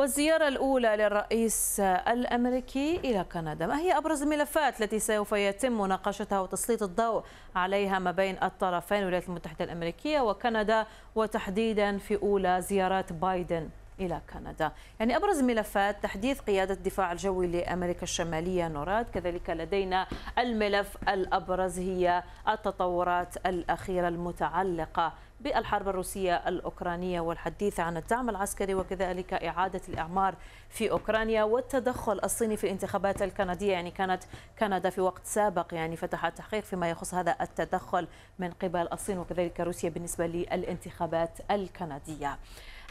والزيارة الأولى للرئيس الأمريكي إلى كندا ما هي أبرز الملفات التي سوف يتم مناقشتها وتسليط الضوء عليها ما بين الطرفين الولايات المتحدة الأمريكية وكندا وتحديدا في أولى زيارات بايدن إلى كندا يعني أبرز ملفات تحديث قيادة الدفاع الجوي لأمريكا الشمالية نوراد كذلك لدينا الملف الأبرز هي التطورات الأخيرة المتعلقة بالحرب الروسية الأوكرانية والحديث عن الدعم العسكري وكذلك إعادة الإعمار في أوكرانيا والتدخل الصيني في الانتخابات الكندية يعني كانت كندا في وقت سابق يعني فتحت تحقيق فيما يخص هذا التدخل من قبل الصين وكذلك روسيا بالنسبة للانتخابات الكندية.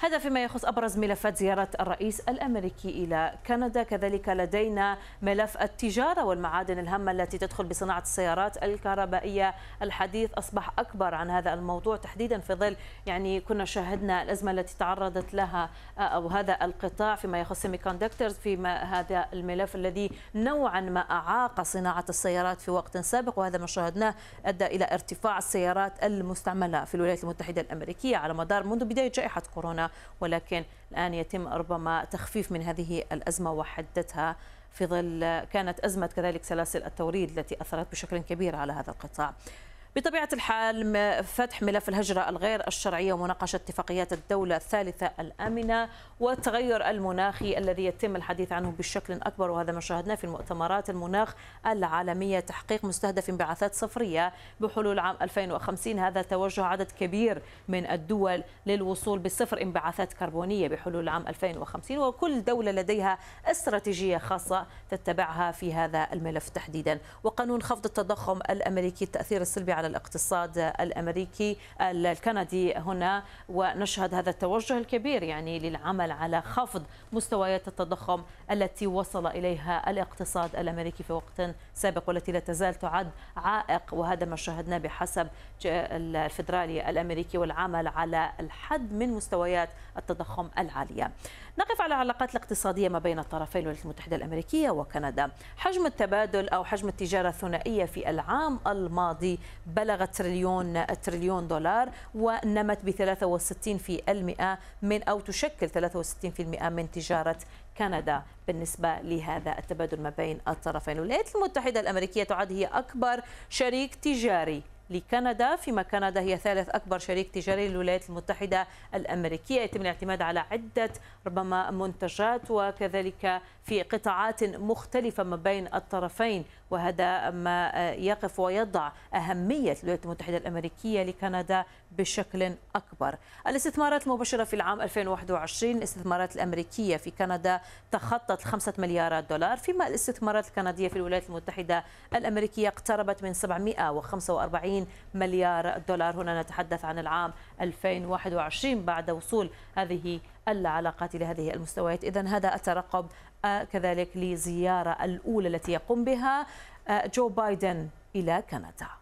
هذا فيما يخص أبرز ملفات زيارة الرئيس الأمريكي إلى كندا كذلك لدينا ملف التجارة والمعادن الهامة التي تدخل بصناعة السيارات الكهربائية الحديث أصبح أكبر عن هذا الموضوع تحديدا في ظل يعني كنا شاهدنا الأزمة التي تعرضت لها أو هذا القطاع فيما يخص سيمي كوندكترز فيما هذا الملف الذي نوعا ما أعاق صناعة السيارات في وقت سابق وهذا ما شاهدناه أدى إلى ارتفاع السيارات المستعملة في الولايات المتحدة الأمريكية على مدار منذ بداية جائحة كورونا ولكن الآن يتم ربما تخفيف من هذه الأزمة وحدتها في ظل كانت أزمة كذلك سلاسل التوريد التي أثرت بشكل كبير على هذا القطاع بطبيعة الحال فتح ملف الهجرة الغير الشرعية ومناقشة اتفاقيات الدولة الثالثة الآمنة والتغير المناخي الذي يتم الحديث عنه بشكل أكبر وهذا ما شاهدناه في المؤتمرات المناخ العالمية تحقيق مستهدف انبعاثات صفرية بحلول عام 2050 هذا توجه عدد كبير من الدول للوصول بصفر انبعاثات كربونية بحلول عام 2050 وكل دولة لديها استراتيجية خاصة تتبعها في هذا الملف تحديدا وقانون خفض التضخم الأمريكي التأثير السلبي على الاقتصاد الأمريكي الكندي هنا ونشهد هذا التوجه الكبير يعني للعمل على خفض مستويات التضخم التي وصل إليها الاقتصاد الأمريكي في وقت سابق والتي لا تزال تعد عائق وهذا ما شاهدناه بحسب الفدرالي الأمريكي والعمل على الحد من مستويات التضخم العالية نقف على العلاقات الاقتصادية ما بين الطرفين الولايات المتحدة الأمريكية وكندا حجم التبادل أو حجم التجارة الثنائية في العام الماضي بلغ تريليون تريليون دولار ونمت ب 63% من أو تشكل 63% من تجارة كندا بالنسبة لهذا التبادل ما بين الطرفين الولايات المتحدة الأمريكية تعد هي أكبر شريك تجاري لكندا فيما كندا هي ثالث أكبر شريك تجاري للولايات المتحدة الأمريكية يتم الاعتماد على عدة ربما منتجات وكذلك في قطاعات مختلفة ما بين الطرفين وهذا ما آه، يقف ويضع أهمية الولايات المتحدة الأمريكية لكندا بشكل أكبر الاستثمارات المباشرة في العام 2021 الاستثمارات الأمريكية في كندا تخطت 5 مليارات دولار فيما الاستثمارات الكندية في الولايات المتحدة الأمريكية اقتربت من 745 مليار دولار هنا نتحدث عن العام 2021 بعد وصول هذه العلاقات لهذه المستويات إذا هذا الترقب كذلك لزيارة الأولى التي يقوم بها آه، جو بايدن إلى كندا